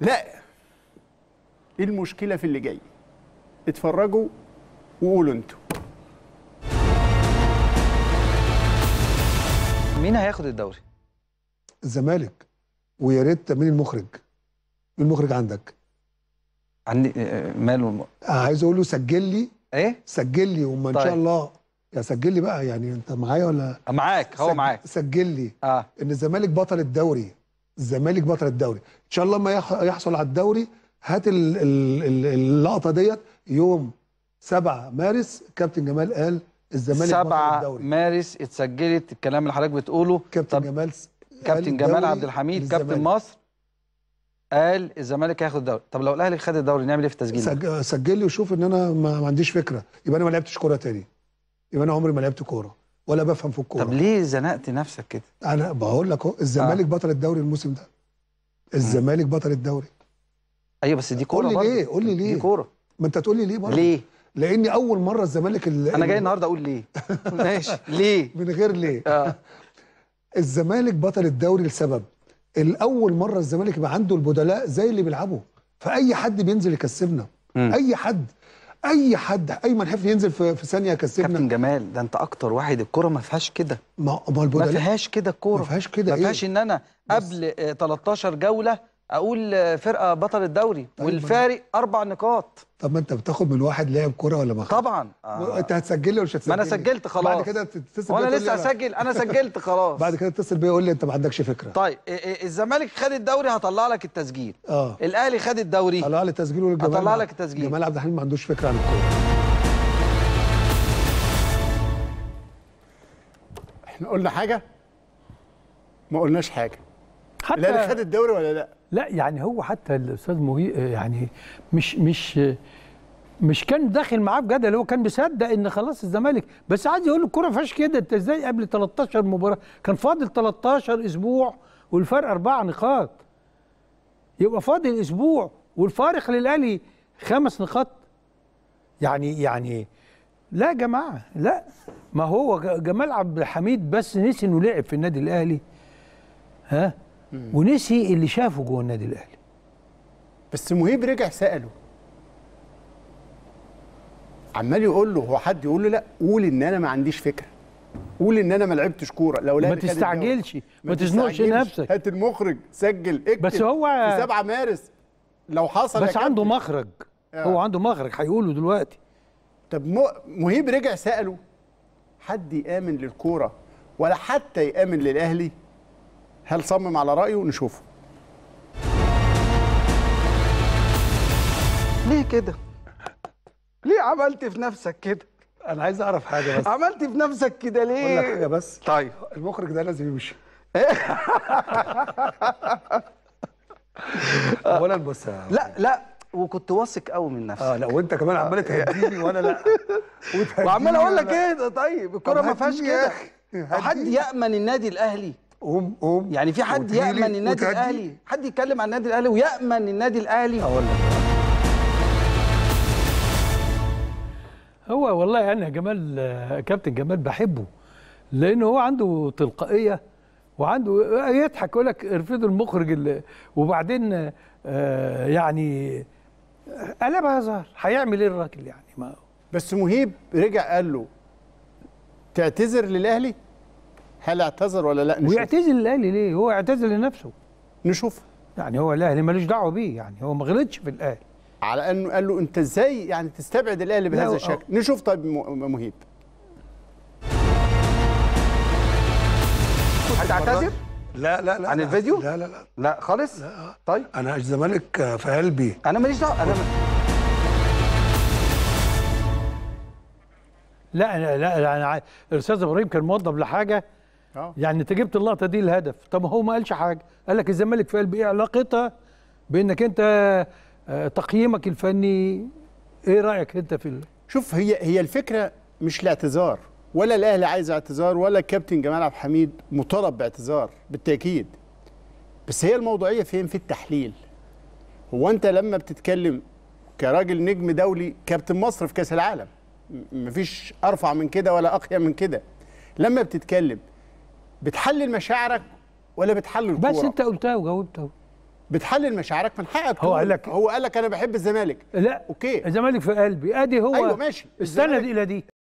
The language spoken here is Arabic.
لا ايه المشكله في اللي جاي اتفرجوا وقولوا انتوا مين هياخد الدوري الزمالك ويا ريت مين المخرج مين المخرج عندك عندي آه، ماله الم... آه، عايز اقول له سجل لي ايه سجل لي وما طيب. ان شاء طيب. الله يا سجل لي بقى يعني انت معايا ولا معاك هو معاك سجل لي اه ان الزمالك بطل الدوري الزمالك بطل الدوري ان شاء الله ما يحصل على الدوري هات اللقطه ديت يوم 7 مارس كابتن جمال قال الزمالك بطل الدوري 7 مارس اتسجلت الكلام اللي حضرتك بتقوله كابتن جمال كابتن جمال عبد الحميد كابتن مصر قال الزمالك هياخد الدوري طب لو الاهلي خد الدوري نعمل ايه في التسجيل سجل لي وشوف ان انا ما عنديش فكره يبقى انا ما لعبتش كوره تاني يبقى انا عمري ما لعبت كوره ولا بفهم في الكوره طب ليه زنقت نفسك كده انا بقول لك اهو الزمالك آه. بطل الدوري الموسم ده الزمالك بطل الدوري ايوه بس دي كوره قول لي ليه قول لي ليه دي كوره ما انت تقول لي ليه برضه ليه لاني اول مره الزمالك انا جاي النهارده اقول ليه ماشي ليه من غير ليه اه الزمالك بطل الدوري لسبب الاول مره الزمالك يبقى عنده البدلاء زي اللي بيلعبوا فاي حد بينزل يكسبنا اي حد اي حد ايمن حفني ينزل في في ثانيه كسبنا كابتن جمال ده انت اكتر واحد الكوره ما فيهاش كده ما ما فيهاش كده الكوره ما فيهاش كده ما إيه؟ فيهاش إيه؟ ان انا قبل 13 آه، جوله اقول فرقه بطل الدوري طيب والفارق اربع نقاط طب ما انت بتاخد من واحد لاعب كوره ولا ما طبعا آه. انت هتسجل لي ولا مش هتسجل ما انا سجلت خلاص بعد كده تتصل وانا لسه هسجل انا سجلت خلاص بعد كده اتصل بيا يقول لي انت ما عندكش فكره طيب الزمالك خد الدوري هطلع لك التسجيل اه الاهلي خد الدوري طلع لي التسجيل والجمال هطلع لك التسجيل جمال عبد الحليم ما عندوش فكره عن الكوره احنا قلنا حاجه ما قلناش حاجه حتى الاهلي خد الدوري ولا لا لا يعني هو حتى الاستاذ مهي يعني مش مش مش كان داخل معاه في جدل هو كان مصدق ان خلاص الزمالك بس عايز يقول الكوره فيهاش كده انت ازاي قبل 13 مباراه كان فاضل 13 اسبوع والفرق اربع نقاط يبقى فاضل اسبوع والفارق للاهلي خمس نقاط يعني يعني لا يا جماعه لا ما هو جمال عبد الحميد بس نسي انه لعب في النادي الاهلي ها ونسي اللي شافه جوه النادي الاهلي بس مهيب رجع ساله عمال يقول له هو حد يقول له لا قول ان انا ما عنديش فكره قول ان انا ما لعبتش كوره لو ما تستعجلش ما تزنقش نفسك هات المخرج سجل اكتب بس هو في 7 مارس لو حصل بس عنده مخرج آه. هو عنده مخرج هيقوله دلوقتي طب مهيب رجع ساله حد يامن للكوره ولا حتى يامن للاهلي هل صمم على رايه نشوفه ليه كده ليه عملت في نفسك كده انا عايز اعرف حاجه بس عملت في نفسك كده ليه اقول لك حاجه بس طيب المخرج ده لازم يمشي اولا بص لا لا وكنت واثق قوي من نفسك اه لا وانت كمان عمال تهديني وانا لا وعمال اقول لك ايه ده طيب الكوره ما فيهاش كده حد يامن النادي الاهلي قوم قوم يعني في حد يامن النادي الاهلي حد يتكلم عن النادي الاهلي ويامن النادي الاهلي اقول لك هو والله يعني جمال كابتن جمال بحبه لان هو عنده تلقائيه وعنده يضحك يقول لك ارفضوا المخرج اللي وبعدين آه، يعني قلبها زهر هيعمل ايه الراجل يعني ما بس مهيب رجع قال له تعتذر للاهلي هل اعتذر ولا لا نشوف ويعتزل الاهلي ليه هو اعتزل لنفسه نشوف يعني هو الاهلي مالوش دعوه بيه يعني هو ما غلطش في الاهلي على انه قال له انت ازاي يعني تستبعد الاهلي بهذا الشكل نشوف طيب مهيب هتعتذر لا لا لا عن الفيديو لا لا لا لا خالص لا آه. طيب انا الزمالك آه، في قلبي انا ماليش دعوه انا لا لا لا انا الاستاذ ابراهيم كان موظف لحاجه أوه. يعني انت جبت اللقطه دي الهدف طب هو ما قالش حاجه قال لك الزمالك في قلب ايه علاقتها بانك انت آه، تقييمك الفني ايه رايك انت في شوف هي هي الفكره مش الاعتذار ولا الاهلي عايز اعتذار ولا الكابتن جمال عبد الحميد مطالب باعتذار بالتاكيد بس هي الموضوعيه فين في التحليل هو انت لما بتتكلم كراجل نجم دولي كابتن مصر في كاس العالم مفيش ارفع من كده ولا اقيم من كده لما بتتكلم بتحلل مشاعرك ولا بتحلل بس انت قلتها وجاوبتها بتحلل مشاعرك من حقك هو قال لك هو قال لك انا بحب الزمالك لا اوكي الزمالك في قلبي ادي هو ايوه ماشي استند الى دي